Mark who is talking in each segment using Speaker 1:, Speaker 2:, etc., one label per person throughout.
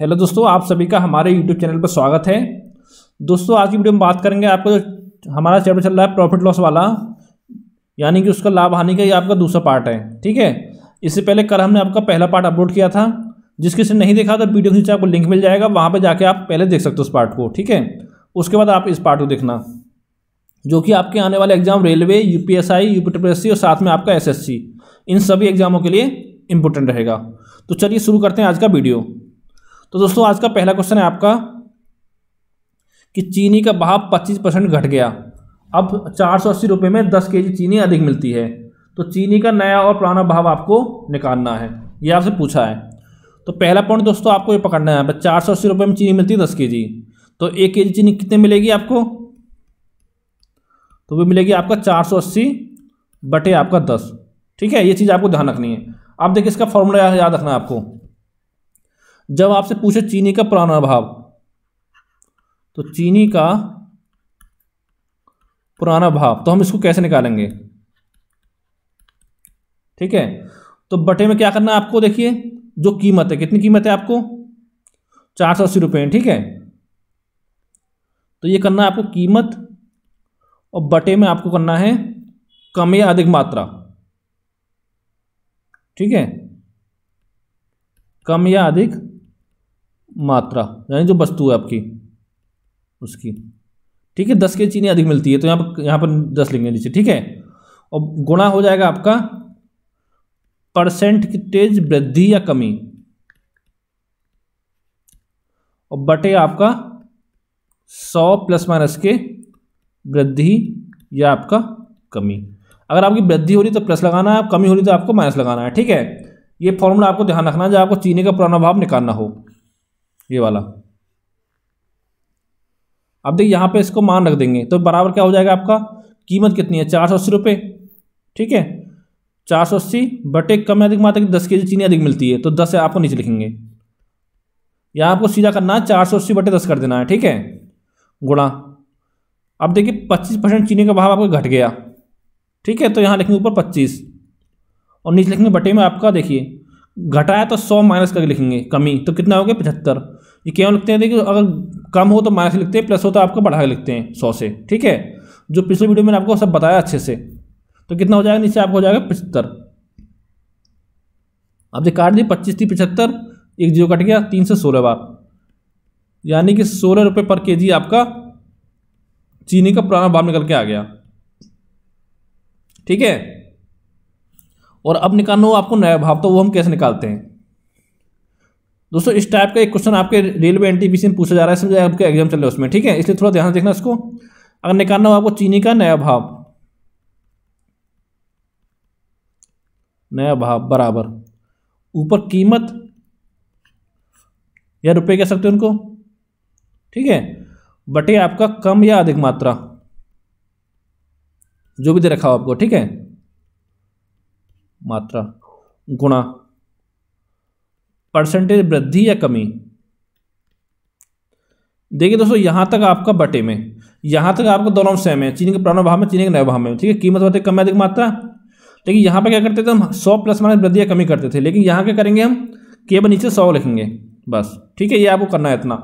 Speaker 1: hello दोस्तों आप सभी का हमारे यूट्यूब चैनल पर स्वागत है दोस्तों आज की वीडियो में बात करेंगे आपका जो हमारा चैप्टर चल रहा है प्रॉफिट लॉस वाला यानी कि उसका लाभ हानि का ये आपका दूसरा पार्ट है ठीक है इससे पहले कल हमने आपका पहला पार्ट अपलोड किया था जिस किसी ने नहीं देखा तो वीडियो के नीचे आपको लिंक मिल जाएगा वहाँ पर जाके आप पहले देख सकते हो उस पार्ट को ठीक है उसके बाद आप इस पार्ट को देखना जो कि आपके आने वाले exam railway U P S I U P S C और साथ में आपका एस एस सी इन सभी एग्जामों के लिए इम्पोर्टेंट रहेगा तो चलिए शुरू करते हैं आज का वीडियो तो दोस्तों आज का पहला क्वेश्चन है आपका कि चीनी का भाव 25 परसेंट घट गया अब चार सौ अस्सी में दस के चीनी अधिक मिलती है तो चीनी का नया और पुराना भाव आपको निकालना है ये आपसे पूछा है तो पहला पॉइंट दोस्तों आपको ये पकड़ना है चार सौ अस्सी रुपये में चीनी मिलती है दस के जी तो एक के जी चीनी कितने मिलेगी आपको तो वो मिलेगी आपका चार सौ अस्सी बटे आपका दस ठीक है ये चीज़ आपको ध्यान रखनी है आप देखिए इसका फॉर्मूला याद रखना है आपको जब आपसे पूछे चीनी का भाव तो चीनी का पुराना भाव तो हम इसको कैसे निकालेंगे ठीक है तो बटे में क्या करना है आपको देखिए जो कीमत है कितनी कीमत है आपको चार सौ अस्सी रुपये ठीक है तो ये करना है आपको कीमत और बटे में आपको करना है कम या अधिक मात्रा ठीक है कम या अधिक मात्रा यानी जो वस्तु है आपकी उसकी ठीक है दस के चीनी अधिक मिलती है तो यहाँ पर यहाँ पर दस लेंगे नीचे ठीक है और गुणा हो जाएगा आपका परसेंटेज वृद्धि या कमी और बटे आपका सौ प्लस माइनस के वृद्धि या आपका कमी अगर आपकी वृद्धि हो रही तो प्लस लगाना है कमी हो रही तो आपको माइनस लगाना है ठीक है ये फॉर्मूला आपको ध्यान रखना है जब आपको चीनी का पुराना भाव निकालना हो ये वाला अब देखिए यहाँ पे इसको मान रख देंगे तो बराबर क्या हो जाएगा आपका कीमत कितनी है चार सौ अस्सी रुपये ठीक है चार सौ अस्सी बटे कम अधिक मात्रा की दस के जी चीनी अधिक मिलती है तो दस है आपको नीचे लिखेंगे यहाँ आपको सीधा करना है चार सौ अस्सी बटे दस कर देना है ठीक है गुणा अब देखिए पच्चीस परसेंट चीनी का भाव आपका घट गया ठीक है तो यहाँ लिखेंगे ऊपर पच्चीस और नीचे लिखेंगे बटे में आपका देखिए घटाया तो सौ माइनस करके लिखेंगे कमी तो कितना हो गया पचहत्तर ये क्यों लिखते हैं देखिए अगर कम हो तो माइनस लिखते हैं प्लस हो तो आपको बढ़ा के लिखते हैं सौ से ठीक है जो पिछले वीडियो में आपको सब बताया अच्छे से तो कितना हो जाएगा नीचे आपको हो जाएगा पचहत्तर आप जो काट दी पच्चीस थी पचहत्तर एक जीरो कट गया तीन से सोलह बार यानी कि सोलह रुपये पर जी आपका चीनी का पुराना भाव निकल के आ गया ठीक है और अब निकालना हो आपको नया भाव तो वो हम कैसे निकालते हैं दोस्तों इस टाइप का एक क्वेश्चन आपके रेलवे एन में पूछा जा रहा है समझे आपके एग्जाम चल रहा है उसमें ठीक है इसलिए थोड़ा ध्यान देखना इसको अगर निकालना हो आपको चीनी का नया भाव नया भाव बराबर ऊपर कीमत या रुपए कह सकते हो उनको ठीक है बटे आपका कम या अधिक मात्रा जो भी दे रखा हो आपको ठीक है मात्रा गुणा परसेंटेज वृद्धि या कमी देखिए दोस्तों यहाँ तक आपका बटे में यहाँ तक आपका दोनों सेम है चीनी के पुराना भाव में चीनी के नए भाव में ठीक है कीमत होती कम अधिक मात्रा लेकिन यहाँ पर क्या करते थे हम सौ प्लस माइनस वृद्धि या कमी करते थे लेकिन यहाँ क्या करेंगे हम केवल नीचे सौ लिखेंगे बस ठीक है ये आपको करना है इतना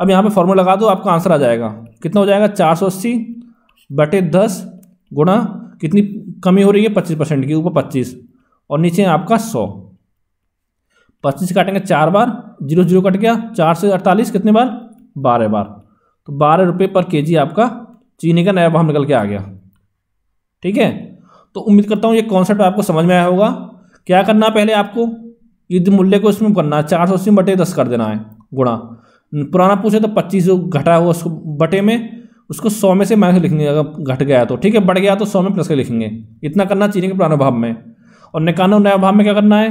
Speaker 1: अब यहाँ पे फॉर्मूला लगा दो आपका आंसर आ जाएगा कितना हो जाएगा चार सौ अस्सी बटे दस गुणा कितनी कमी हो रही है पच्चीस परसेंट की ऊपर पच्चीस और नीचे आपका सौ पच्चीस काटेंगे चार बार जीरो जीरो कट गया चार से अड़तालीस कितने बार बारह बार तो बारह रुपये पर जी आपका चीनी का नया भाव निकल के आ गया ठीक है तो उम्मीद करता हूँ ये कॉन्सेप्ट आपको समझ में आया होगा क्या करना पहले आपको युद्ध मूल्य को इसमें करना है चार सौ अस्सी बटे दस कर देना है गुणा पुराना पूछे तो पच्चीस जो घटा हुआ उसको बटे में उसको सौ में से माइनस लिखेंगे अगर घट गया तो ठीक है बढ़ गया तो सौ में प्लस के लिखेंगे इतना करना चीनी के पुराने भाव में और निकालना नया भाव में क्या करना है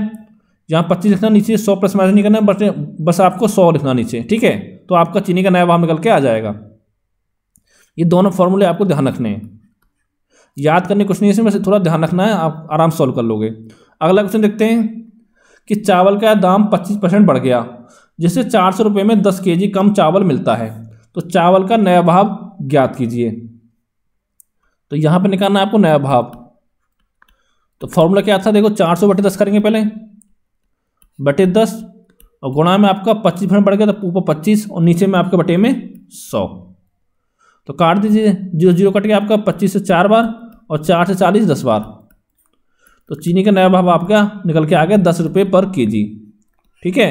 Speaker 1: यहाँ पच्चीस लिखना नीचे सौ प्लस माइनस नहीं करना बस बस आपको सौ लिखना नीचे ठीक है तो आपका चीनी का नया भाव निकल के आ जाएगा ये दोनों फॉर्मूले आपको ध्यान रखने हैं याद करने कुछ नहीं है बस थोड़ा ध्यान रखना है आप आराम सॉल्व कर लोगे अगला क्वेश्चन देखते हैं कि चावल का दाम पच्चीस परसेंट बढ़ गया जिससे चार सौ रुपये में दस के जी कम चावल मिलता है तो चावल का नया भाव ज्ञात कीजिए तो यहाँ पे निकालना है आपको नया भाव तो फॉर्मूला क्या था देखो चार सौ बटे दस करेंगे पहले बटे दस और गुणा में आपका पच्चीस फ्रेंड बढ़ गया तो ऊपर पच्चीस और नीचे में आपके बटे में सौ तो काट दीजिए जीरो जीरो कट गया आपका पच्चीस से चार बार और चार से चालीस दस बार तो चीनी का नया भाव आपका निकल के आ गया दस रुपये पर के जी ठीक है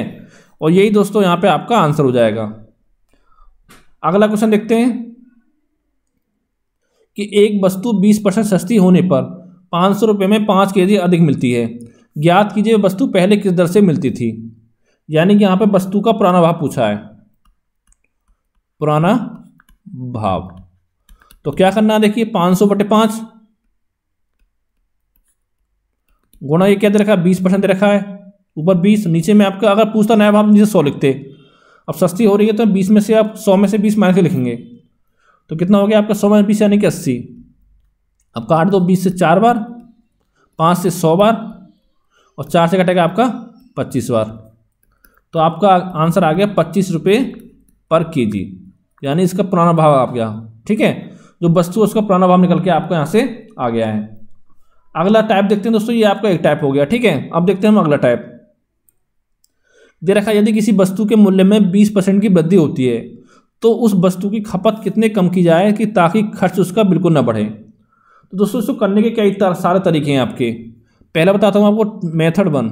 Speaker 1: और यही दोस्तों यहाँ पे आपका आंसर हो जाएगा अगला क्वेश्चन देखते हैं कि एक वस्तु बीस परसेंट सस्ती होने पर पाँच सौ रुपये में पाँच के जी अधिक मिलती है ज्ञात कीजिए वस्तु पहले किस दर से मिलती थी यानी कि यहाँ पर वस्तु का पुराना भाव पूछा है पुराना भाव तो क्या करना है देखिए पाँच सौ बटे पाँच गुणा ये क्या दे रखा है बीस परसेंट दे रखा है ऊपर बीस नीचे में आपका अगर पूछता नया भाव तो नीचे सौ लिखते अब सस्ती हो रही है तो बीस में से आप सौ में से बीस मार के लिखेंगे तो कितना हो गया आपका सौ में बीस यानी कि अस्सी अब काट दो बीस से चार बार पाँच से सौ बार और चार से कटेगा आपका पच्चीस बार तो आपका आंसर आ गया पच्चीस रुपये पर के जी यानी इसका पुराना भाव आपके गया ठीक है जो वस्तु उसका पुराना भाव निकल के आपको यहाँ से आ गया है अगला टाइप देखते हैं दोस्तों ये आपका एक टाइप हो गया ठीक है अब देखते हैं हम अगला टाइप दे रखा यदि किसी वस्तु के मूल्य में बीस परसेंट की वृद्धि होती है तो उस वस्तु की खपत कितने कम की जाए कि ताकि खर्च उसका बिल्कुल ना बढ़े तो दोस्तों इसको करने के कई सारे तरीके हैं आपके पहला बताता हूँ आपको मेथड वन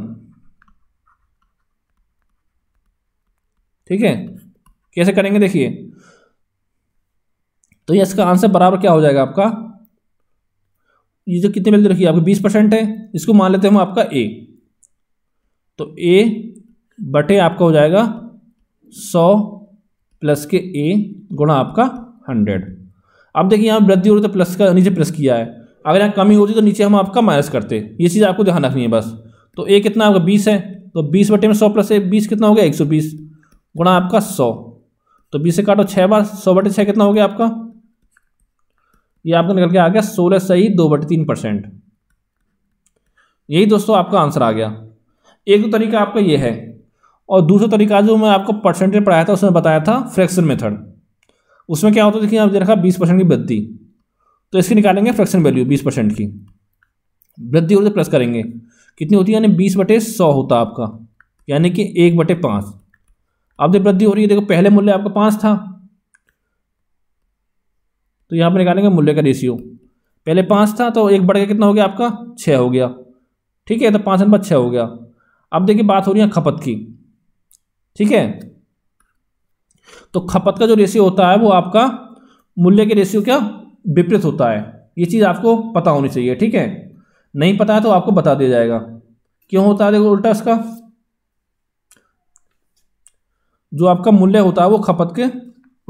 Speaker 1: ठीक है कैसे करेंगे देखिए तो ये इसका आंसर बराबर क्या हो जाएगा आपका ये जो कितने मिलते रखिए है बीस परसेंट है इसको मान लेते हैं हम आपका ए तो ए बटे आपका हो जाएगा सौ प्लस के ए गुणा आपका हंड्रेड अब देखिए यहाँ वृद्धि हो रही तो प्लस का नीचे प्लस किया है अगर यहाँ कमी होती तो नीचे हम आपका माइनस करते ये चीज़ आपको ध्यान रखनी है बस तो ए कितना आपका बीस है तो बीस बटे में सौ प्लस ए बीस कितना हो गया एक सौ बीस गुणा आपका सौ तो बीस से काटो छः बार सौ बटे छः कितना हो गया आपका ये आपका निकल के आ गया सोलह सही दो बटे तीन परसेंट यही दोस्तों आपका आंसर आ गया एक तो तरीका आपका ये है और दूसरा तरीका जो मैं आपको परसेंटेज पढ़ाया था उसमें बताया था फ्रैक्शन मेथड उसमें क्या होता है देखिए आप देखा बीस परसेंट की वृद्धि तो इसकी निकालेंगे फ्रैक्शन वैल्यू बीस परसेंट की वृद्धि और प्लस करेंगे कितनी होती है यानी बीस बटे सौ होता आपका यानी कि एक बटे पाँच अब जब वृद्धि हो रही है देखो पहले मूल्य आपका पाँच था तो यहाँ पर निकालेंगे मूल्य का रेशियो पहले पाँच था तो एक बढ़ गया कितना हो गया आपका छः हो गया ठीक है तो पाँच अनुपात छः हो गया अब देखिए बात हो रही है खपत की ठीक है तो खपत का जो रेशियो होता है वो आपका मूल्य के रेशियो क्या विपरीत होता है ये चीज़ आपको पता होनी चाहिए ठीक है नहीं पता है तो आपको बता दिया जाएगा क्यों होता है देखो उल्टा इसका जो आपका मूल्य होता है वो खपत के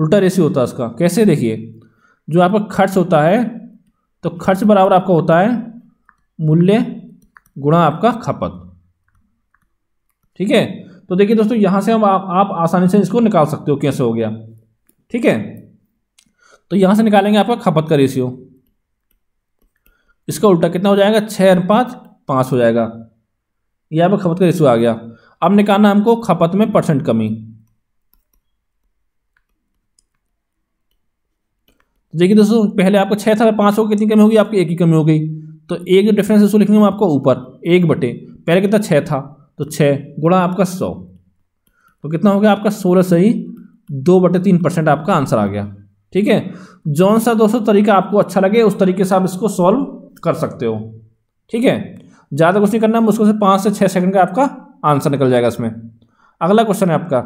Speaker 1: उल्टा रेसी होता है इसका कैसे देखिए जो आपका खर्च होता है तो खर्च बराबर आपका होता है मूल्य गुणा आपका खपत ठीक है तो देखिए दोस्तों यहाँ से हम आप आसानी से इसको निकाल सकते हो कैसे हो गया ठीक है तो यहाँ से निकालेंगे आपका खपत का रेशियो इसका उल्टा कितना हो जाएगा छः अनुपात पाँच हो जाएगा ये आपका खपत का रेशियो आ गया अब निकालना हमको खपत में परसेंट कमी देखिए दोस्तों पहले आपको छः था पाँच होगा कितनी कमी होगी आपकी एक ही कमी हो गई तो एक डिफरेंस इसको लिखेंगे हम आपको ऊपर एक बटे पहले कितना छः था तो छः गुणा आपका सौ तो कितना हो गया आपका सोलह सही दो बटे तीन परसेंट आपका आंसर आ गया ठीक है जौन सा दोस्तों तरीका आपको अच्छा लगे उस तरीके से आप इसको सॉल्व कर सकते हो ठीक है ज़्यादा कुछ नहीं करना मुश्किल से पाँच से छः सेकंड का आपका आंसर निकल जाएगा इसमें अगला क्वेश्चन है आपका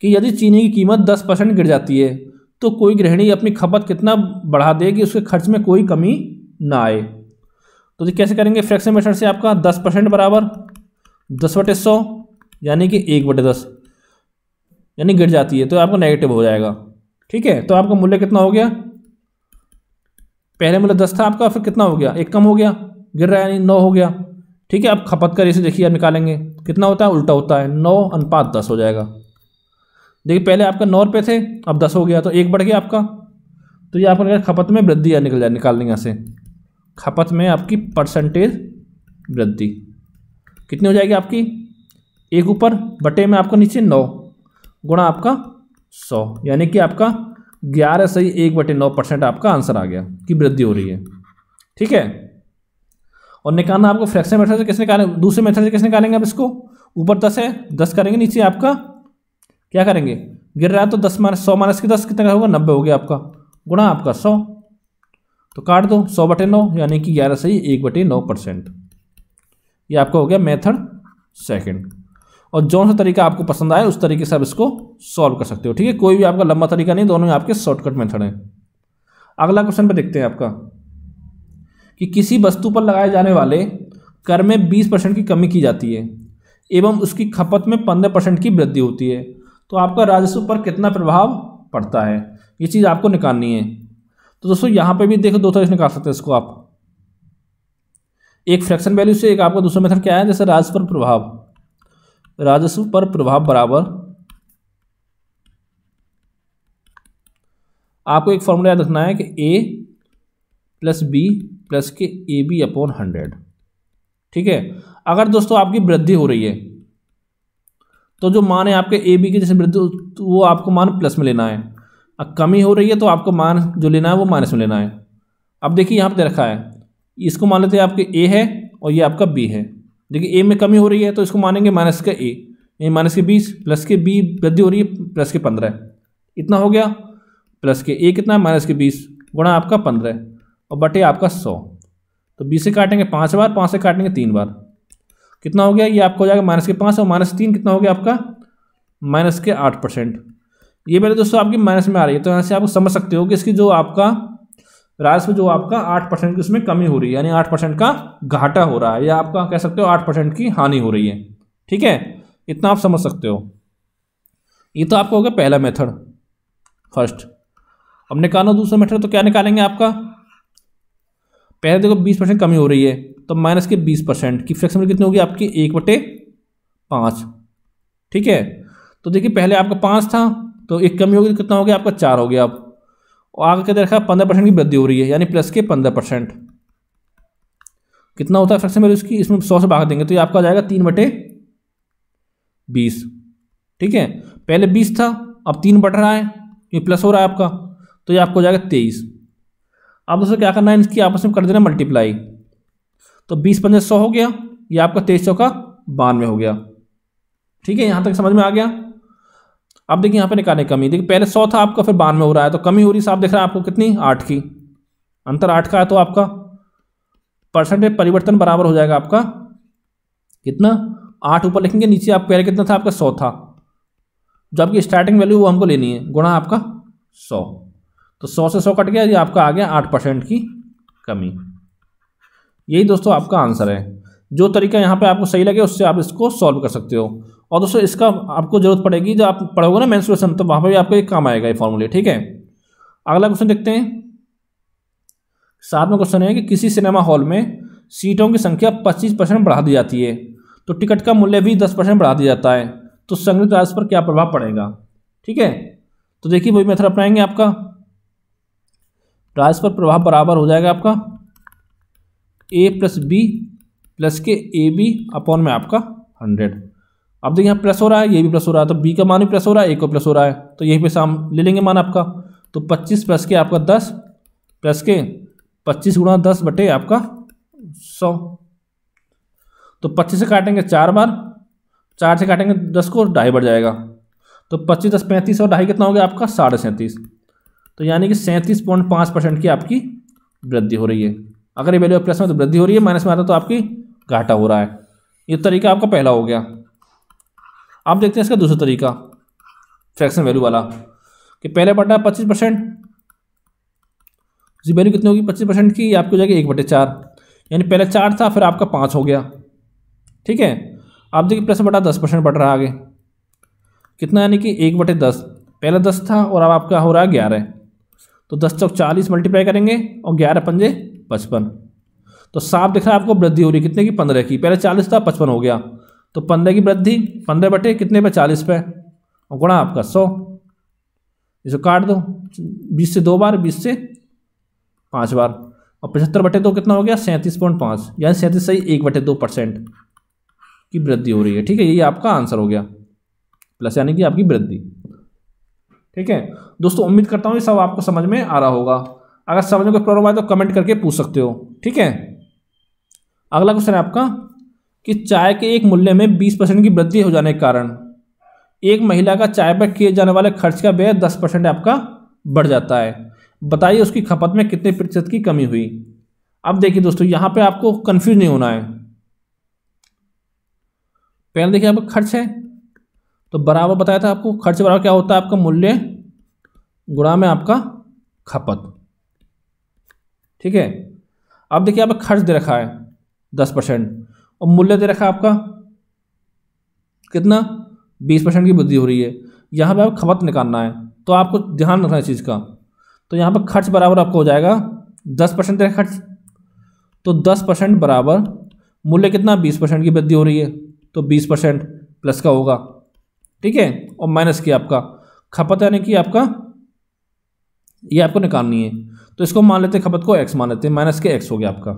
Speaker 1: कि यदि चीनी की कीमत दस परसेंट गिर जाती है तो कोई गृहिणी अपनी खपत कितना बढ़ा देगी उसके खर्च में कोई कमी ना आए तो जी कैसे करेंगे फ्रैक्शन मेथड से आपका दस परसेंट बराबर दस बटे सौ यानी कि एक बटे दस यानी गिर जाती है तो आपका नेगेटिव हो जाएगा ठीक है तो आपका मूल्य कितना हो गया पहले मूल्य दस था आपका फिर कितना हो गया एक कम हो गया गिर रहा है यानी नौ हो गया ठीक है अब खपत कर इसे देखिए आप निकालेंगे कितना होता है उल्टा होता है नौ अनुपात दस हो जाएगा देखिए पहले आपका नौ रुपये थे अब दस हो गया तो एक बढ़ गया आपका तो ये आपको खपत में वृद्धि या निकल जाए निकालने यहाँ से खपत में आपकी परसेंटेज वृद्धि कितनी हो जाएगी आपकी एक ऊपर बटे में आपको नीचे नौ गुणा आपका सौ यानी कि आपका ग्यारह सही एक बटे नौ परसेंट आपका आंसर आ गया कि वृद्धि हो रही है ठीक है और निकालना आपको फ्रैक्शन मेथड से किसने निकालेंगे दूसरे मेथड से किसने निकालेंगे आप इसको ऊपर दस है दस करेंगे नीचे आपका क्या करेंगे गिर रहा है तो दस माइनस सौ माइनस की दस कितना होगा नब्बे हो गया आपका गुणा आपका सौ तो काट दो सौ बटे नौ यानी कि ग्यारह सही एक बटे नौ परसेंट ये आपका हो गया मेथड सेकेंड और जौन सा तरीका आपको पसंद आए उस तरीके से आप इसको सॉल्व कर सकते हो ठीक है कोई भी आपका लंबा तरीका नहीं दोनों ही आपके शॉर्टकट मेथड हैं अगला क्वेश्चन पर देखते हैं आपका कि किसी वस्तु पर लगाए जाने वाले कर में बीस परसेंट की कमी की जाती है एवं उसकी खपत में पंद्रह परसेंट की वृद्धि होती है तो आपका राजस्व पर कितना प्रभाव पड़ता है ये चीज़ आपको निकालनी है तो दोस्तों यहाँ पे भी देखो दो तरह निकाल सकते हैं इसको आप एक फ्रैक्शन वैल्यू से एक आपका दूसरा मेथड क्या है जैसे राजस्व पर प्रभाव राजस्व पर प्रभाव बराबर आपको एक फॉर्मूला याद रखना है कि ए प्लस बी प्लस के ए बी अपॉन हंड्रेड ठीक है अगर दोस्तों आपकी वृद्धि हो रही है तो जो मान है आपके ए बी की जैसे वृद्धि तो वो आपको मान प्लस में लेना है अब कमी हो रही है तो आपको मान जो लेना है वो माइनस में लेना है अब देखिए यहाँ दे रखा है इसको मान लेते हैं आपके ए है और ये आपका बी है देखिए ए में कमी हो रही है तो इसको मानेंगे माइनस का ए यानी माइनस के बीस प्लस के बी वृद्धि हो रही है प्लस के पंद्रह इतना हो गया प्लस के ए कितना है माइनस के बीस गुणा आपका पंद्रह और बटे आपका सौ तो बीस से काटेंगे पाँच बार पाँच से काटेंगे तीन बार कितना हो गया ये आपको हो जाएगा माइनस के पाँच और माइनस तीन कितना हो गया आपका माइनस के आठ परसेंट ये मेरे दोस्तों आपकी माइनस में आ रही है तो यहाँ से आप समझ सकते हो कि इसकी जो आपका राजस्व जो आपका आठ परसेंट की उसमें कमी हो रही है यानी आठ परसेंट का घाटा हो रहा है या आपका कह सकते हो आठ परसेंट की हानि हो रही है ठीक है इतना आप समझ सकते हो ये तो आपका हो गया पहला मेथड फर्स्ट अब निकालो दूसरा मेथड तो क्या निकालेंगे आपका पहले देखो बीस परसेंट कमी हो रही है तो माइनस के बीस परसेंट की फ्लेक्सिबिलिटी कितनी होगी आपकी एक बटे पाँच ठीक है तो देखिए पहले आपका पाँच था तो एक कमी होगी तो कितना हो गया आपका चार हो गया आप और आगे क्या देखा पंद्रह परसेंट की वृद्धि हो रही है यानी प्लस के पंद्रह परसेंट कितना होता है फ्रैक्शन वैल्यू इसकी इसमें सौ से भाग देंगे तो ये आपका आ जाएगा तीन बटे बीस ठीक है पहले बीस था अब तीन बट रहा है ये प्लस हो रहा है आपका तो ये आपको हो जाएगा तेईस अब दोस्तों क्या करना है इसकी आपस में कर देना मल्टीप्लाई तो बीस पंद्रह सौ हो गया ये आपका तेईस सौ का बानवे हो गया ठीक है यहाँ तक समझ में आ गया अब देखिए यहाँ पे निकालने कमी देखिए पहले सौ था आपका फिर बानवे हो रहा है तो कमी हो रही साफ देख रहे हैं आपको कितनी आठ की अंतर आठ का है तो आपका परसेंटेज परिवर्तन बराबर हो जाएगा आपका कितना आठ ऊपर लिखेंगे नीचे आप पहले कितना था आपका सौ था जो आपकी स्टार्टिंग वैल्यू वो हमको लेनी है गुणा आपका सौ तो सौ से सौ कट गया ये आपका आ गया आठ परसेंट की कमी यही दोस्तों आपका आंसर है जो तरीका यहाँ पे आपको सही लगे उससे आप इसको सॉल्व कर सकते हो और दोस्तों इसका आपको जरूरत पड़ेगी जब आप पढ़ोगे ना मैंसुरेशन तो वहाँ पर भी आपको एक काम आएगा ये फॉर्मूले ठीक है अगला क्वेश्चन देखते हैं साथ में क्वेश्चन है कि किसी सिनेमा हॉल में सीटों की संख्या 25 परसेंट बढ़ा दी जाती है तो टिकट का मूल्य भी 10 परसेंट बढ़ा दिया जाता है तो संग्रहित राष्ट्र पर क्या प्रभाव पड़ेगा ठीक है तो देखिए वही मेथड अपनाएंगे आपका राशि पर प्रभाव बराबर हो जाएगा आपका ए प्लस बी प्लस के ए बी अपॉन में आपका हंड्रेड अब देखिए यहाँ प्लस हो रहा है ये भी प्लस हो रहा है तो बी का मान भी प्लस हो रहा है ए का प्लस हो रहा है तो यहीं पे शाम ले लेंगे मान आपका तो पच्चीस प्लस के आपका दस प्लस के पच्चीस गुणा दस बटे आपका सौ तो पच्चीस से काटेंगे चार बार चार से काटेंगे दस को ढाई बढ़ जाएगा तो पच्चीस दस पैंतीस और ढाई कितना हो गया आपका साढ़े सैंतीस तो यानी कि सैंतीस पॉइंट पाँच परसेंट की आपकी वृद्धि हो रही है अगर ये वैल्यू प्लस में तो वृद्धि हो रही है माइनस में आता तो आपकी घाटा हो रहा है ये तरीका आपका पहला हो गया अब देखते हैं इसका दूसरा तरीका फ्रैक्शन वैल्यू वाला कि पहले बटा है पच्चीस परसेंट जी वैल्यू कितनी होगी पच्चीस परसेंट की आपकी हो जाएगी एक बटे चार यानी पहले चार था फिर आपका पाँच हो गया ठीक है आप देखिए प्लस बटा दस परसेंट बढ़ रहा आगे कितना यानी कि एक बटे दस पहले दस था और अब आपका हो रहा है ग्यारह तो दस चौक चालीस मल्टीप्लाई करेंगे और ग्यारह पंजे पचपन तो साफ दिख रहा है आपको वृद्धि हो रही है कितने की पंद्रह की पहले चालीस था पचपन हो गया तो पंद्रह की वृद्धि पंद्रह बटे कितने पे चालीस पे और गुणा आपका सौ इसे काट दो बीस से दो बार बीस से पाँच बार और पचहत्तर बटे दो कितना हो गया सैंतीस पॉइंट पाँच यानी सैंतीस सही एक बटे दो परसेंट की वृद्धि हो रही है ठीक है यही आपका आंसर हो गया प्लस यानी कि आपकी वृद्धि ठीक है दोस्तों उम्मीद करता हूँ ये सब आपको समझ में आ रहा होगा अगर समझ में कोई प्रॉब्लम आए तो कमेंट करके पूछ सकते हो ठीक है अगला क्वेश्चन है आपका कि चाय के एक मूल्य में बीस परसेंट की वृद्धि हो जाने के कारण एक महिला का चाय पर किए जाने वाले खर्च का व्यय दस परसेंट आपका बढ़ जाता है बताइए उसकी खपत में कितने प्रतिशत की कमी हुई अब देखिए दोस्तों यहाँ पे आपको कंफ्यूज नहीं होना है पहले देखिए आपका खर्च है तो बराबर बताया था आपको खर्च बराबर क्या होता है आपका मूल्य गुणा में आपका खपत ठीक है अब देखिए आप खर्च दे रखा है दस परसेंट और मूल्य दे रखा आपका कितना बीस परसेंट की वृद्धि हो रही है यहाँ पर आप खपत निकालना है तो आपको ध्यान रखना है इस चीज़ का तो यहाँ पर खर्च बराबर आपको हो जाएगा दस परसेंट का खर्च तो दस परसेंट बराबर मूल्य कितना बीस परसेंट की वृद्धि हो रही है तो बीस परसेंट प्लस का होगा ठीक है और माइनस की आपका खपत यानी कि आपका ये आपको निकालनी है तो इसको मान लेते खपत को एक्स मान लेते हैं माइनस के एक्स हो गया आपका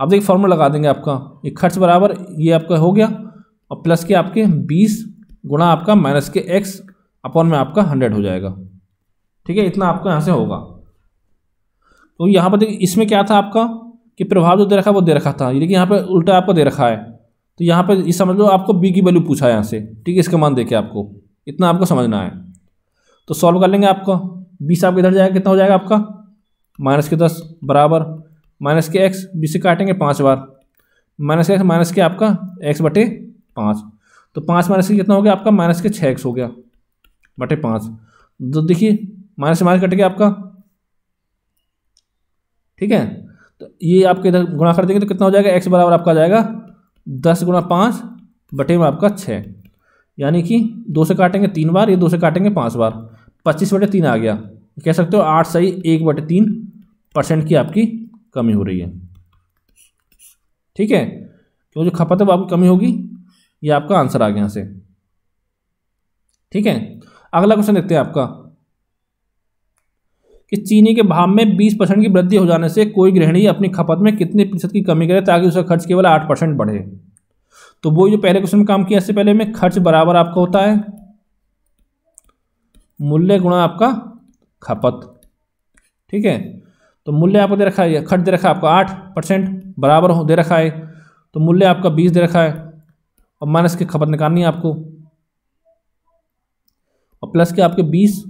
Speaker 1: आप देखिए फॉर्मूला लगा देंगे आपका ये खर्च बराबर ये आपका हो गया और प्लस के आपके बीस गुणा आपका माइनस के एक्स अपॉन में आपका हंड्रेड हो जाएगा ठीक है इतना आपका यहाँ से होगा तो यहाँ पर देखिए इसमें क्या था आपका कि प्रभाव जो दे रखा वो दे रखा था लेकिन यहाँ पर उल्टा आपको दे रखा है तो यहाँ पर ये समझ लो आपको बी की वैल्यू पूछा है यहाँ से ठीक है इसका मान देखे आपको इतना आपको समझना है तो सॉल्व कर लेंगे आपका बीस आपका इधर जाएगा कितना हो जाएगा आपका माइनस के दस बराबर माइनस के एक्स बी से काटेंगे पाँच बार minus K X minus K आपका एक्स बटे पाँच तो पाँच माइनस के कितना हो गया आपका माइनस के छः एक्स हो गया बटे पाँच तो देखिए माइनस से माइनस कट गया आपका ठीक है तो ये आपके इधर गुणा कर देंगे तो कितना हो जाएगा एक्स बराबर आपका जाएगा दस गुणा पाँच बटे में आपका छः यानी कि दो से काटेंगे तीन बार ये दो से काटेंगे पाँच बार पच्चीस बटे तीन आ गया कह सकते हो आठ सही एक बटे तीन परसेंट की आपकी कमी हो रही है ठीक है क्यों तो जो खपत है वो आपकी कमी होगी ये आपका आंसर आ गया यहाँ से ठीक है अगला क्वेश्चन देखते हैं आपका कि चीनी के भाव में 20 परसेंट की वृद्धि हो जाने से कोई गृहिणी अपनी खपत में कितने प्रतिशत की कमी करे ताकि उसका खर्च केवल आठ परसेंट बढ़े तो वो जो पहले क्वेश्चन में काम किया इससे पहले में खर्च बराबर आपका होता है मूल्य गुणा आपका खपत ठीक है तो मूल्य आपको दे रखा है खर्च दे रखा है आपका आठ परसेंट बराबर हो दे रखा है तो मूल्य आपका बीस दे रखा है और माइनस की खपत निकालनी है आपको और प्लस के आपके बीस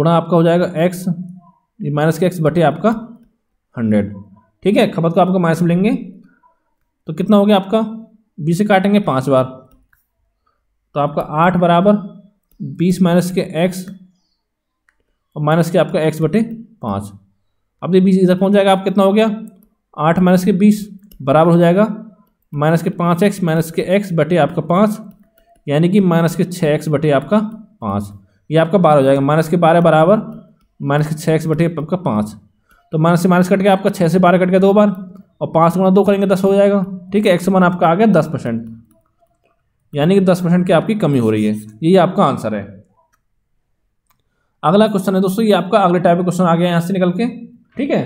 Speaker 1: गुणा आपका हो जाएगा एक्स माइनस के एक्स बटे आपका हंड्रेड ठीक है खपत को आपको माइनस लेंगे तो कितना हो गया आपका बीस से काटेंगे पाँच बार तो आपका आठ बराबर बीस माइनस के एक्स और माइनस के आपका एक्स बटे पाँच अब ये बीस इधर पहुँच जाएगा आप कितना हो गया आठ माइनस के बीस बराबर हो जाएगा माइनस के पाँच एक्स माइनस के एक्स बटे आपका पाँच यानी कि माइनस के छः एक्स बटे आपका पाँच ये आपका बारह हो जाएगा माइनस के बारह बराबर माइनस के छः एक्स बटे आपका पाँच तो माइनस से माइनस कट गया आपका छः से बारह कट गया दो बार और पाँच गुना दो करेंगे दस हो जाएगा ठीक है एक्स वन आपका आ गया दस परसेंट यानी कि दस परसेंट की आपकी कमी हो रही है यही आपका आंसर है अगला क्वेश्चन है दोस्तों ये आपका अगले टाइप का क्वेश्चन आ गया यहाँ से निकल के ठीक है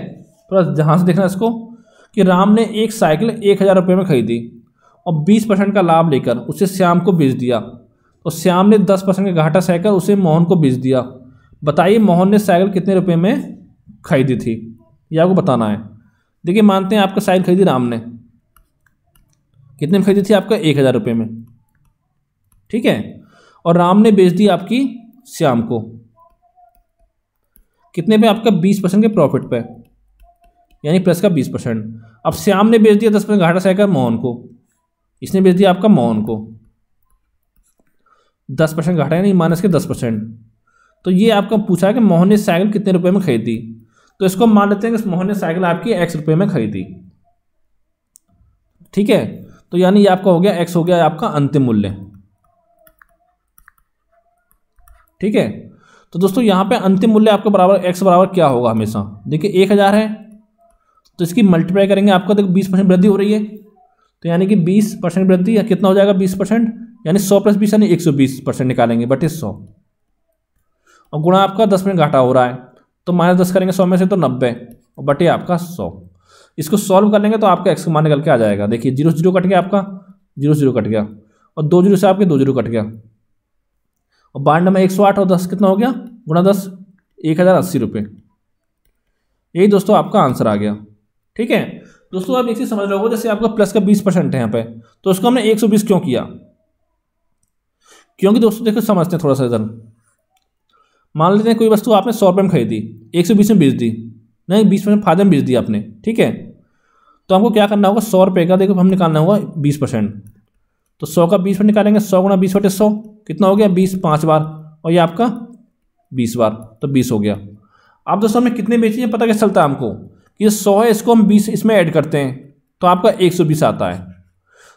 Speaker 1: थोड़ा ध्यान से देखना इसको कि राम ने एक साइकिल एक हज़ार रुपये में खरीदी और बीस परसेंट का लाभ लेकर उसे श्याम को बेच दिया और तो श्याम ने दस परसेंट का घाटा सहकर उसे मोहन को बेच दिया बताइए मोहन ने साइकिल कितने रुपये में खरीदी थी ये आपको बताना है देखिए मानते हैं आपका साइकिल खरीदी राम ने कितने में खरीदी थी आपका एक हज़ार रुपये में ठीक है और राम ने बेच दी आपकी श्याम को कितने पे आपका बीस परसेंट के प्रॉफिट पे यानी प्लस का बीस परसेंट अब श्याम ने बेच दिया दस परसेंट घाटा सहकर मोहन को इसने बेच दिया आपका मोहन को दस परसेंट घाटा यानी माइनस के दस परसेंट तो ये आपका पूछा है कि मोहन ने साइकिल कितने रुपए में खरीदी तो इसको मान लेते हैं कि मोहन ने साइकिल आपकी एक्स रुपये में खरीदी ठीक है तो यानी ये आपका हो गया एक्स हो गया आपका अंतिम मूल्य ठीक है तो दोस्तों यहाँ पे अंतिम मूल्य आपके बराबर एक्स बराबर क्या होगा हमेशा देखिए एक हज़ार है तो इसकी मल्टीप्लाई करेंगे आपका देखो बीस परसेंट वृद्धि हो रही है तो यानी कि बीस परसेंट वृद्धि कितना हो जाएगा बीस परसेंट यानी सौ प्लस बीस यानी एक सौ बीस परसेंट निकालेंगे बटे सौ और गुणा आपका दस मिनट घाटा हो रहा है तो माइनस दस करेंगे सौ में से तो नब्बे और बटे आपका सौ इसको सॉल्व कर लेंगे तो आपका एक्स मान निकल के आ जाएगा देखिए जीरो जीरो कट गया आपका जीरो जीरो कट गया और दो जीरो से आपके दो जीरो कट गया और बानवे में एक सौ आठ और दस कितना हो गया गुणा दस एक हज़ार अस्सी रुपये यही दोस्तों आपका आंसर आ गया ठीक है दोस्तों आप एक चीज़ समझ रहे हो जैसे आपका प्लस का बीस परसेंट है यहाँ पे तो उसको हमने एक सौ बीस क्यों किया क्योंकि दोस्तों देखो समझते हैं थोड़ा सा इधर मान लेते हैं कोई वस्तु आपने सौ रुपये में खरीदी एक सौ बीस में बेच दी नहीं बीस परसेंट फायदे में बेच दी आपने ठीक है तो हमको क्या करना होगा सौ रुपये का देखो हम निकालना होगा बीस परसेंट तो सौ का बीस पर निकालेंगे सौ गुना बीस बटे सौ कितना हो गया बीस पाँच बार और ये आपका बीस बार तो बीस हो गया अब दोस्तों हमने कितने बेचे हैं पता कैसे चलता है हमको कि ये सौ है इसको हम बीस इसमें ऐड करते हैं तो आपका एक सौ बीस आता है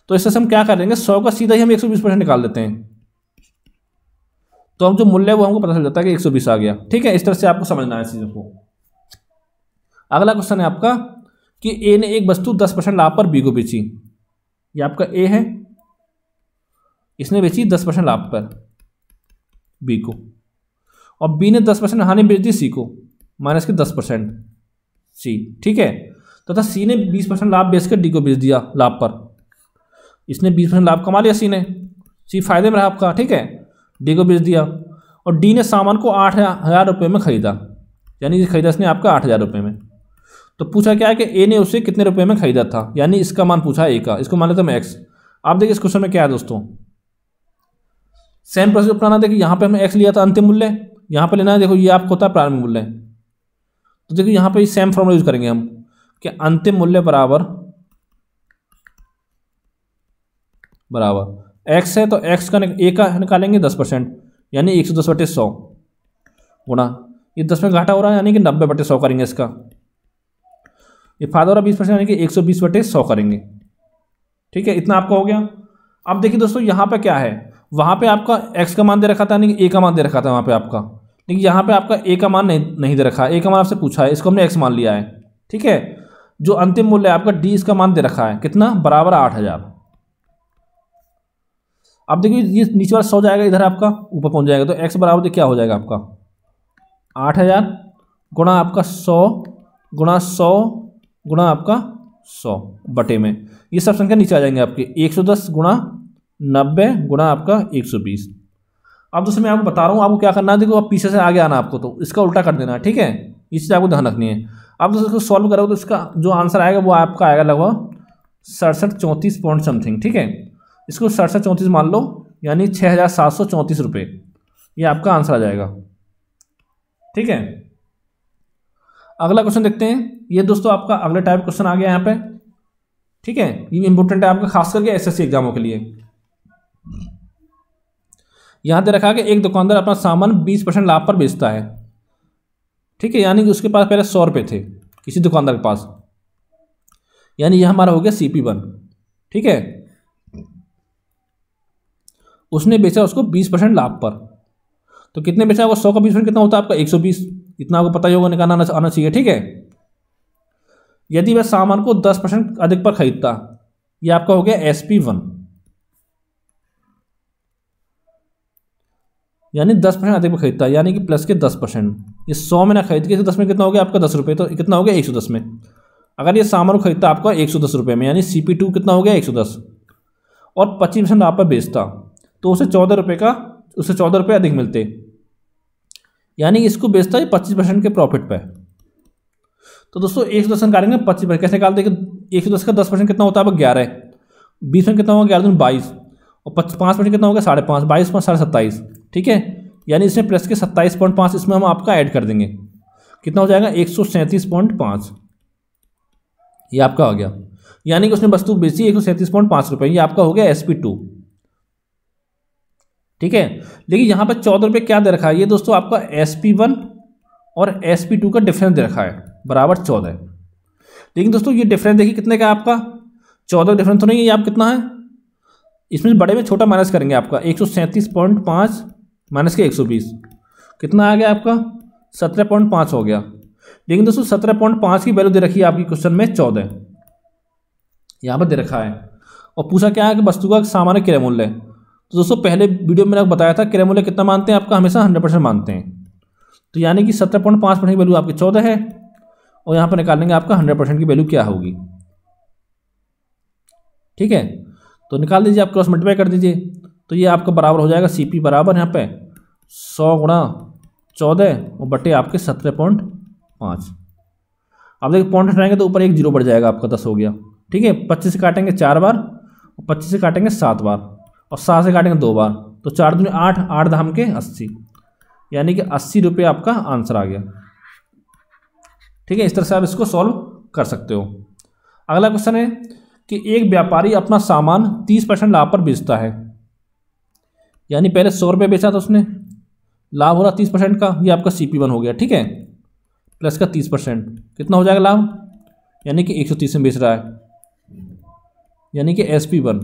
Speaker 1: तो इससे हम क्या करेंगे सौ का सीधा ही हम एक सौ बीस परसेंट निकाल देते हैं तो हम जो मूल्य है वो हमको पता चल जाता है कि एक सौ बीस आ गया ठीक है इस तरह से आपको समझना है इस चीज़ों को अगला क्वेश्चन है आपका कि ए ने एक वस्तु दस परसेंट लाभ पर बी को बेची ये आपका ए है इसने बेची दस परसेंट लाभ पर बी को और बी ने दस परसेंट हानि बेच दी सी को माइनस के दस परसेंट सी ठीक है तथा तो सी ने बीस परसेंट लाभ बेचकर डी को बेच दिया लाभ पर इसने बीस परसेंट लाभ कमा लिया सी ने सी फायदे में रहा आपका ठीक है डी को बेच दिया और डी ने सामान को आठ हज़ार रुपये में ख़रीदा यानी कि खरीदा इसने आपका आठ हज़ार रुपये में तो पूछा क्या है कि ए ने उसे कितने रुपये में ख़रीदा था यानी इसका मान पूछा ए का इसको मान लेता मैं एक्स आप देखिए इस क्वेश्चन में क्या है दोस्तों सेम प्रोसेस अपनाना देखिए यहाँ पे हमने एक्स लिया था अंतिम मूल्य यहाँ पे लेना है देखो ये आपको होता है प्रारंभिक मूल्य तो देखिए यहाँ पे सेम फॉर्मूला यूज करेंगे हम कि अंतिम मूल्य बराबर बराबर एक्स है तो एक्स का ए का निकालेंगे दस परसेंट यानी एक सौ दस बटे सौ गुणा ये दस में घाटा हो रहा है यानी कि नब्बे बटे सौ करेंगे इसका ये फायदा हो रहा है बीस परसेंट यानी कि एक सौ बीस बटे सौ करेंगे ठीक है इतना आपका हो गया अब देखिए दोस्तों यहाँ पे क्या है वहाँ पे आपका एक्स का मान दे रखा था यानी ए का मान दे रखा था वहाँ पे आपका लेकिन यहाँ पे आपका ए का मान नहीं नहीं दे रखा ए का मान आपसे पूछा है इसको हमने एक्स मान लिया है ठीक है जो अंतिम मूल्य है आपका डी इसका मान दे रखा है कितना बराबर आठ हज़ार अब देखिए ये नीचे वाला सौ जाएगा इधर आपका ऊपर पहुँच जाएगा तो एक्स बराबर तो क्या हो जाएगा आपका आठ हज़ार गुणा आपका सौ गुणा सौ गुणा आपका सौ बटे में ये सब संख्या नीचे आ जाएंगे आपके एक सौ दस गुणा नब्बे गुणा आपका एक सौ बीस अब जैसे मैं आपको बता रहा हूँ आपको क्या करना है देखो आप पीछे से आगे आना आपको तो इसका उल्टा कर देना ठीक है इस चीज़ आपको ध्यान रखनी है अब जैसे इसको सॉल्व करोगे तो इसका जो आंसर आएगा वो आपका आएगा लगभग सड़सठ चौंतीस पॉइंट समथिंग ठीक है इसको सड़सठ चौंतीस मान लो यानी छः हज़ार सात सौ चौंतीस रुपये ये आपका आंसर आ जाएगा ठीक है अगला क्वेश्चन देखते हैं ये दोस्तों आपका अगला टाइप क्वेश्चन आ गया यहाँ पे ठीक है ये इंपॉर्टेंट है आपका खास करके एसएससी एग्जामों के लिए यहाँ दे रखा कि एक दुकानदार अपना सामान बीस परसेंट लाभ पर बेचता है ठीक है यानी कि उसके पास पहले सौ रुपये थे किसी दुकानदार के पास यानी यह हमारा हो गया सी पी वन ठीक है उसने बेचा उसको बीस परसेंट लाभ पर तो कितने बेचा वो सौ का बीस परसेंट कितना होता है आपका एक सौ बीस इतना आपको पता ही होगा निकालना आना चाहिए ठीक है यदि वह सामान को दस परसेंट अधिक पर खरीदता यह आपका हो गया एस पी वन यानी दस परसेंट अधिक पर खरीदता यानी कि प्लस के दस परसेंट ये सौ में ना खरीद के दस में कितना हो गया आपका दस रुपये तो कितना हो गया एक सौ दस में अगर ये सामान खरीदता आपका एक सौ दस रुपये में यानी सी पी टू कितना हो गया एक सौ दस और पच्चीस परसेंट आप पर बेचता तो उसे चौदह रुपये का उसे चौदह रुपये अधिक मिलते यानी इसको बेचता है पच्चीस परसेंट के प्रॉफिट पर तो दोस्तों एक सौ दस निकालेंगे पच्चीस परसेंट कैसे निकालते एक सौ दस का दस परसेंट कितना होता है ग्यारह बीस में कितना होगा ग्यारह दिन बाईस और पाँच परसेंट कितना होगा साढ़े पाँच बाईस पाँच साढ़े सत्ताईस ठीक है यानी इसमें प्लस के सत्ताईस पॉइंट पाँच इसमें हम आपका ऐड कर देंगे कितना हो जाएगा एक सौ सैंतीस पॉइंट पाँच ये आपका हो गया यानी कि उसने वस्तु बेची एक सौ सैंतीस पॉइंट पाँच रुपये ये आपका हो गया एस पी टू ठीक है लेकिन यहाँ पर चौदह रुपये क्या दे रखा है ये दोस्तों आपका एस पी वन और एस पी टू का डिफरेंस दे रखा है बराबर चौदह लेकिन दोस्तों ये डिफरेंस देखिए कितने का आपका चौदह डिफरेंस तो नहीं है ये आप कितना है इसमें बड़े में छोटा माइनस करेंगे आपका एक सौ सैंतीस पॉइंट पाँच माइनस के एक सौ बीस कितना आ गया आपका सत्रह पॉइंट पाँच हो गया लेकिन दोस्तों सत्रह पॉइंट पाँच की वैल्यू दे रखी है आपकी क्वेश्चन में चौदह यहाँ पर दे रखा है और पूछा क्या है कि वस्तु का सामान्य क्रय मूल्य तो दोस्तों पहले वीडियो में मैंने बताया था क्रेमोला कितना मानते हैं आपका हमेशा हंड्रेड परसेंट मानते हैं तो यानी कि सत्रह पॉइंट पाँच परसेंट की वैल्यू आपकी चौदह है और यहाँ पर निकालेंगे आपका हंड्रेड परसेंट की वैल्यू क्या होगी ठीक है तो निकाल दीजिए आप क्रॉस मल्टीप्लाई कर दीजिए तो ये आपका बराबर हो जाएगा सी पी बराबर यहाँ पे सौ गुणा चौदह और बटे आपके सत्रह पॉइंट पाँच आप देखिए पॉइंट हटाएंगे तो ऊपर एक जीरो बढ़ जाएगा आपका दस हो गया ठीक है पच्चीस से काटेंगे चार बार और पच्चीस से काटेंगे सात बार और सात से काटेंगे दो बार तो चार दूनी आठ आठ धाम के अस्सी यानी कि अस्सी रुपये आपका आंसर आ गया ठीक है इस तरह से आप इसको सॉल्व कर सकते हो अगला क्वेश्चन है कि एक व्यापारी अपना सामान तीस परसेंट लाभ पर बेचता है यानी पहले सौ रुपये बेचा था उसने लाभ हो रहा तीस परसेंट का ये आपका सी पी वन हो गया ठीक है प्लस का तीस परसेंट कितना हो जाएगा लाभ यानी कि एक सौ तीस में बेच रहा है यानी कि एस पी वन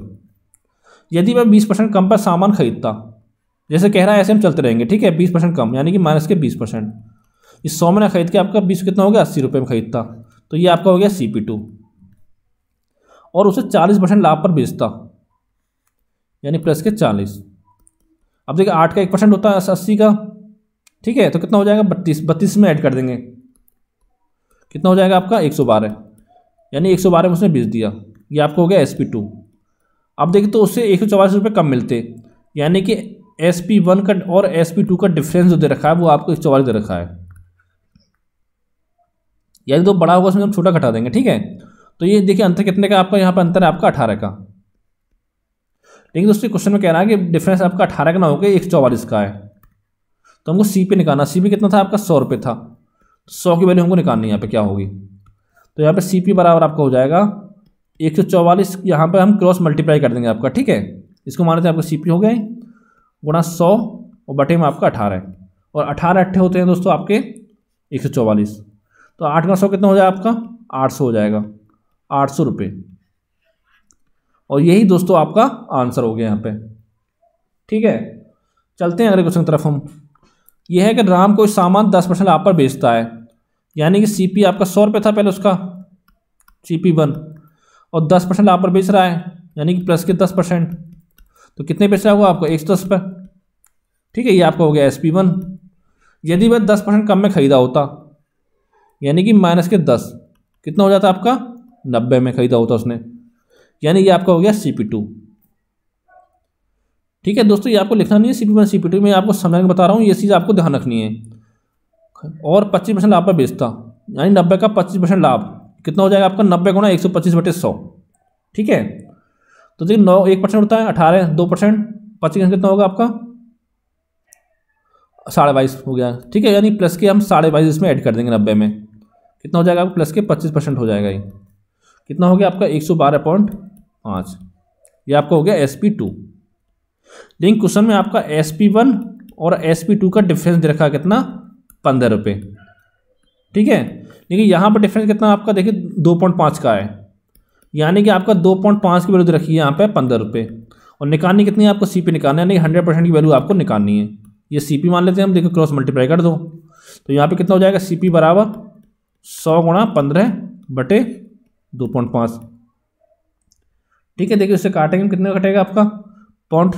Speaker 1: यदि मैं बीस परसेंट कम पर सामान खरीदता जैसे कह रहा है ऐसे हम चलते रहेंगे ठीक है बीस परसेंट कम यानी कि माइनस के बीस परसेंट इस सौ में ना खरीद के आपका बीस कितना हो गया अस्सी रुपये में खरीदता तो ये आपका हो गया सी पी टू और उसे चालीस परसेंट लाभ पर बेचता यानी प्लस के चालीस अब देखिए आठ का एक परसेंट होता है अस्सी का ठीक है तो कितना हो जाएगा बत्तीस बत्तीस में ऐड कर देंगे कितना हो जाएगा आपका एक सौ बारह यानी एक सौ बारह में उसने बेच दिया ये आपको हो गया एस पी टू आप देखिए तो उससे एक सौ कम मिलते यानी कि एस पी वन का और एस पी टू का डिफरेंस जो दे रखा है वो आपको एक सौ दे रखा है यानी तो बड़ा होगा उसमें हम छोटा घटा देंगे ठीक है तो ये देखिए अंतर कितने का आपका यहाँ पर अंतर है आपका अठारह का लेकिन दोस्तों क्वेश्चन में कह रहा है कि डिफरेंस आपका अठारह का ना होगा एक चौवालीस का है तो हमको सी पे निकालना सी पे कितना था आपका सौ रुपये था सौ की वैल्यू हमको निकालनी यहाँ पे क्या होगी तो यहाँ पे सी पी बराबर आपका हो जाएगा एक सौ चौवालीस यहाँ पर हम क्रॉस मल्टीप्लाई कर देंगे आपका ठीक है इसको मानते हैं आपका सी हो गए गुणा सौ और बटे में आपका अठारह और अठारह अट्ठे होते हैं दोस्तों आपके एक सौ चौवालीस तो आठ गुना सौ कितना हो जाए आपका आठ सौ हो जाएगा आठ सौ रुपये और यही दोस्तों आपका आंसर हो गया यहाँ पे ठीक है चलते हैं अगले क्वेश्चन की तरफ हम यह है कि राम कोई सामान दस परसेंट आप पर बेचता है यानी कि सीपी आपका सौ रुपये था पहले उसका सीपी वन और दस परसेंट आप पर बेच रहा है यानी कि प्लस के दस परसेंट तो कितने बेच रहा होगा आपको एक सौ दस पर ठीक है ये आपका हो गया एस पी वन यदि वह दस परसेंट कम में ख़रीदा होता यानी कि माइनस के दस कितना हो जाता आपका नब्बे में ख़रीदा होता उसने यानी ये आपका हो गया सी पी टू ठीक है दोस्तों ये आपको लिखना नहीं है C P one C P two में आपको समझा के बता रहा हूँ ये चीज़ आपको ध्यान रखनी है और पच्चीस परसेंट लाभ पर बेचता यानी नब्बे का पच्चीस परसेंट लाभ कितना हो जाएगा आपका नब्बे गुणा एक सौ पच्चीस बटे सौ ठीक है तो देखिए नौ एक परसेंट होता है अठारह दो परसेंट पच्चीस कितना होगा आपका साढ़े बाईस हो गया ठीक है यानी प्लस के हम साढ़े बाईस इसमें ऐड कर देंगे नब्बे में कितना हो जाएगा आपका प्लस के पच्चीस परसेंट हो जाएगा ये कितना हो गया आपका एक सौ बारह पॉइंट पाँच ये आपका हो गया एस पी टू लेकिन क्वेश्चन में आपका एस पी वन और एस पी टू का डिफरेंस दे रखा कितना पंद्रह रुपये ठीक है लेकिन यहाँ पर डिफरेंस कितना आपका देखिए दो पॉइंट पाँच का है यानी कि आपका दो पॉइंट पाँच की वैल्यू तो रखी है यहाँ पर पंद्रह रुपये और निकालनी कितनी है आपको सी पी निकालना यानी हंड्रेड परसेंट की वैल्यू आपको निकालनी है ये सी पी मान लेते हैं हम देखो क्रॉस मल्टीप्लाई कर दो तो यहाँ पर कितना हो जाएगा सी पी बराबर सौ गुणा पंद्रह बटे दो पॉइंट पाँच ठीक है देखिए उससे काटेंगे कितने का कटेगा आपका पॉइंट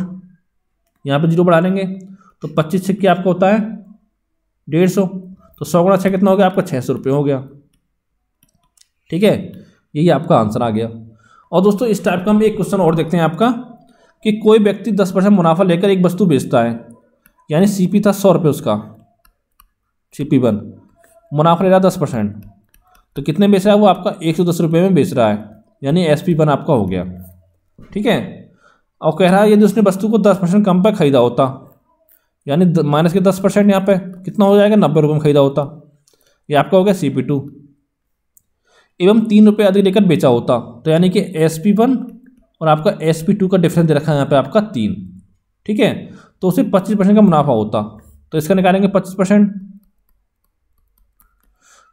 Speaker 1: यहाँ पर जीरो बढ़ा लेंगे तो पच्चीस सिक्के आपका होता है डेढ़ सौ तो सौ गुणा छः कितना हो गया आपका छः सौ रुपये हो गया ठीक है यही आपका आंसर आ गया और दोस्तों इस टाइप का हम एक क्वेश्चन और देखते हैं आपका कि कोई व्यक्ति दस परसेंट मुनाफा लेकर एक वस्तु बेचता है यानी पी था सौ रुपये उसका पी वन मुनाफा ले रहा दस परसेंट तो कितने बेच रहा है वो आपका एक सौ दस रुपये में बेच रहा है यानी एस पी वन आपका हो गया ठीक है और कह रहा है यदि उसने वस्तु को दस परसेंट कम पर खरीदा होता यानी माइनस के दस परसेंट यहाँ पे कितना हो जाएगा नब्बे रुपये में खरीदा होता ये आपका हो गया सी पी टू एवं तीन रुपये अधिक लेकर बेचा होता तो यानी कि एस पी वन और आपका एस पी टू का डिफरेंस दे रखा है यहाँ पे आपका तीन ठीक है तो उसे पच्चीस परसेंट का मुनाफा होता तो इसका निकालेंगे पच्चीस परसेंट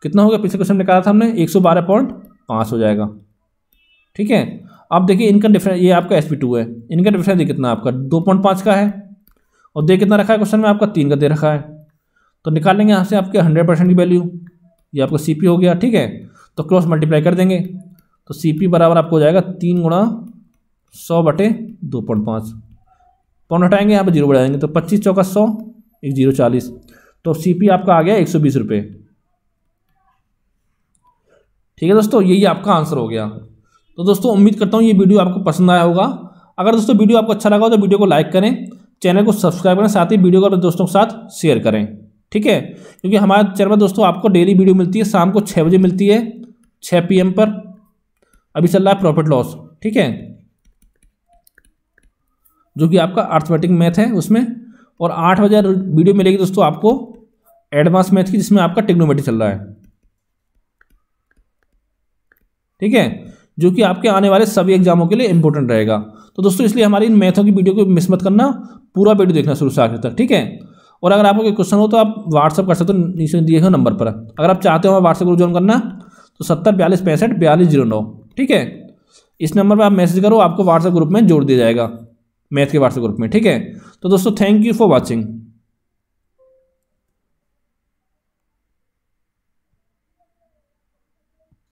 Speaker 1: कितना हो गया पिछले क्वेश्चन निकाला था हमने एक सौ बारह पॉइंट पाँच हो जाएगा ठीक है अब देखिए इनका डिफरेंस ये आपका एस पी टू है इनका डिफरेंस कितना आपका दो पॉइंट पाँच का है और दे कितना रखा है क्वेश्चन में आपका तीन का दे रखा है तो निकालेंगे यहाँ से आपके हंड्रेड परसेंट की वैल्यू ये आपका सी हो गया ठीक है तो क्रॉस मल्टीप्लाई कर देंगे तो सी बराबर आपको हो जाएगा तीन गुणा सौ बटे दो पॉइंट पाँच पॉइंट हटाएंगे यहाँ पर जीरो बढ़ाएंगे तो पच्चीस चौका सौ एक जीरो चालीस तो सी आपका आ गया एक सौ बीस रुपये ठीक है दोस्तों यही आपका आंसर हो गया तो दोस्तों उम्मीद करता हूँ ये वीडियो आपको पसंद आया होगा अगर दोस्तों वीडियो आपको अच्छा लगा हो तो वीडियो को लाइक करें चैनल को सब्सक्राइब करें साथ ही वीडियो को अपने दोस्तों के साथ शेयर करें ठीक है क्योंकि हमारे चैनल पर दोस्तों आपको डेली वीडियो मिलती है शाम को छः बजे मिलती है छः पी पर अभी चल रहा है प्रॉफिट लॉस ठीक है जो कि आपका अर्थमेटिक मैथ है उसमें और आठ बजे वीडियो मिलेगी दोस्तों आपको एडवांस मैथ की जिसमें आपका टेक्नोमेट्री चल रहा है ठीक है जो कि आपके आने वाले सभी एग्जामों के लिए इंपॉर्टेंट रहेगा तो दोस्तों इसलिए हमारी इन मैथों की वीडियो को मिस मत करना पूरा वीडियो देखना शुरू से आखिर तक ठीक है और अगर आपको कोई क्वेश्चन हो तो आप व्हाट्सअप कर सकते हो नीचे दिए हो नंबर पर अगर आप चाहते हो हमें व्हाट्सएप ग्रुप ज्वाइन करना तो सत्तर बयालीस पैंसठ बयालीस जीरो नौ ठीक है इस नंबर पर आप मैसेज करो आपको व्हाट्सएप ग्रुप में जोड़ दिया जाएगा मैथ के व्हाट्सएप ग्रुप में ठीक है तो दोस्तों थैंक यू फॉर वॉचिंग